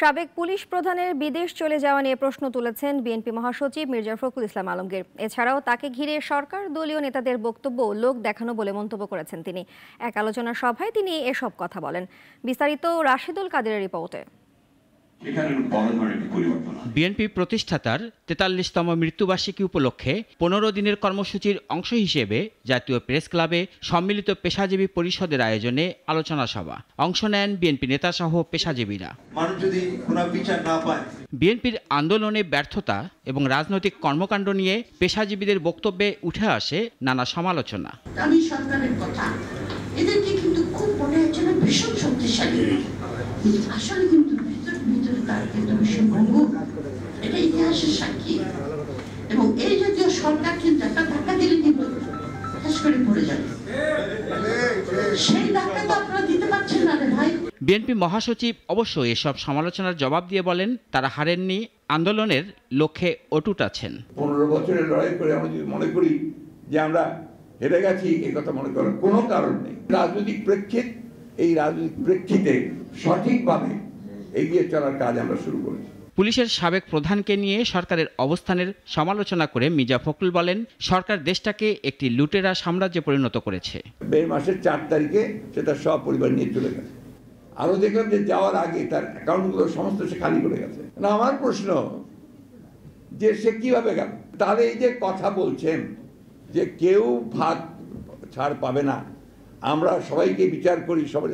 সাবেক পুলিশ প্রধানের বিদেশ চলে যাওয়া নিয়ে প্রশ্ন তুলেছেন বিএনপি মহাসচিব মির্জা ফখরুল ইসলাম আলমগীর এছাড়াও তাকে ঘিরে সরকার দলীয় নেতাদের বক্তব্য লোক দেখানো বলে মন্তব্য করেছেন তিনি এক আলোচনা সভায় তিনি এসব কথা বলেন বিস্তারিত রাশিদুল কাদেরের রিপোর্টে বিএনপি প্রতিষ্ঠাতার তেতাল্লিশতম মৃত্যুবার্ষিকী উপলক্ষে পনেরো দিনের কর্মসূচির অংশ হিসেবে জাতীয় প্রেস ক্লাবে সম্মিলিত পেশাজীবী পরিষদের আয়োজনে আলোচনা সভা অংশ নেন বিএনপি নেতাসহ পেশাজীবীরা বিএনপির আন্দোলনে ব্যর্থতা এবং রাজনৈতিক কর্মকাণ্ড নিয়ে পেশাজীবীদের বক্তব্যে উঠে আসে নানা সমালোচনা এদেরকে কিন্তু খুব মনে হচ্ছে ভীষণ শক্তিশালী আসলে কিন্তু ভিতরে তার কিন্তু সে ভঙ্গ এটা ইতিহাসের সাক্ষী এবং এই জাতীয় সরকার কিন্তু একটা ধাক্কা দিলে কিন্তু শেষ করে পড়ে যাবে সেই ধাক্কা তো আপনারা দিতে পারছেন না রে ভাই বিএনপি মহাসচিব অবশ্য এসব সমালোচনার জবাব দিয়ে বলেন তারা হারেননি আন্দোলনের লক্ষ্যে অটুট আছেন পনেরো বছরের লড়াই করে আমরা যদি মনে করি যে আমরা হেরে গেছি এ কথা মনে করার কোনো কারণ নেই রাজনৈতিক প্রেক্ষিত এই রাজনৈতিক প্রেক্ষিতে সঠিকভাবে এগিয়ে চলার কাজ আমরা শুরু করেছি পুলিশের সাবেক প্রধানকে নিয়ে সরকারের অবস্থানের সমালোচনা করে মির্জা ফখরুল বলেন সরকার দেশটাকে একটি লুটেরা সাম্রাজ্যে পরিণত করেছে মে মাসের চার তারিখে সে তার সব পরিবার নিয়ে চলে গেছে আরও দেখলাম যে যাওয়ার আগে তার অ্যাকাউন্টগুলো সমস্ত সে খালি করে গেছে না আমার প্রশ্ন যে সে কীভাবে গেল তাহলে এই যে কথা বলছেন যে কেউ ভাত ছাড় পাবে না আমরা সবাইকে বিচার করি সবাই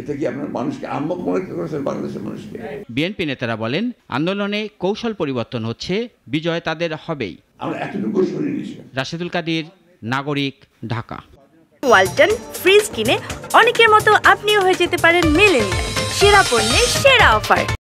এটা কি আপনার মানুষকে আম্মক মনে করেছেন বাংলাদেশের মানুষকে বিএনপি নেতারা বলেন আন্দোলনে কৌশল পরিবর্তন হচ্ছে বিজয় তাদের হবেই আমরা এতটুকু শুনে নিয়েছি রাশেদুল কাদির নাগরিক ঢাকা ওয়ালটন ফ্রিজ কিনে অনেকের মতো আপনিও হয়ে যেতে পারেন মিলেনিয়াল সেরা পণ্যের সেরা অফার